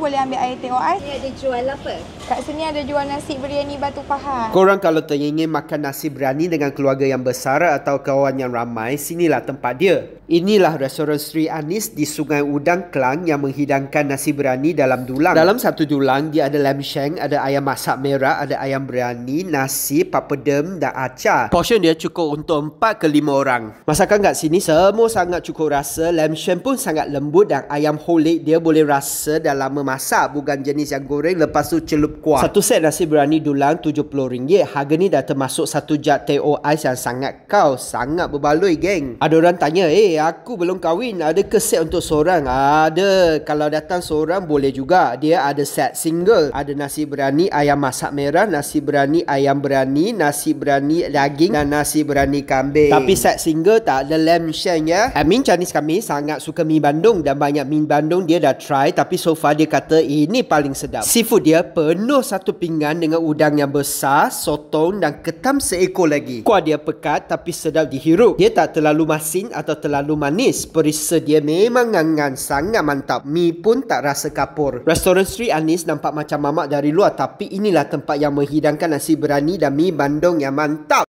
boleh ambil air tengok eh. Ni ada jual apa? Kat sini ada jual nasi biryani batu pahat. Korang kalau teringin makan nasi biryani dengan keluarga yang besar atau kawan yang ramai, sinilah tempat dia. Inilah restoran Sri Anis di Sungai Udang Kelang yang menghidangkan nasi biryani dalam dulang. Dalam satu dulang, dia ada lamb sheng, ada ayam masak merah, ada ayam biryani, nasi, papadum dan acar. Portion dia cukup untuk 4 ke 5 orang. Masakan kat sini semua sangat cukup rasa. Lamb sheng pun sangat lembut dan ayam holik dia boleh rasa dalam lama masak bukan jenis yang goreng lepas tu celup kuah. Satu set nasi berani dulang RM70. Harga ni dah termasuk satu jat teh o ais yang sangat kau sangat berbaloi geng. Ada orang tanya, "Eh, aku belum kahwin, ada ke set untuk seorang?" Ada. Kalau datang seorang boleh juga. Dia ada set single. Ada nasi berani ayam masak merah, nasi berani ayam berani, nasi berani daging dan nasi berani kambing. Tapi set single tak ada lamb shank ya. Admin Chinese kami sangat suka mi bandung dan banyak mi bandung dia dah try tapi so far dia kata kata ini paling sedap. Seafood dia penuh satu pinggan dengan udang yang besar, sotong dan ketam seekor lagi. Kuah dia pekat tapi sedap dihirup. Dia tak terlalu masin atau terlalu manis. Perisa dia memang ngangan sangat mantap. Mi pun tak rasa kapur. Restoran Sri Anis nampak macam mamak dari luar tapi inilah tempat yang menghidangkan nasi berani dan mi bandung yang mantap.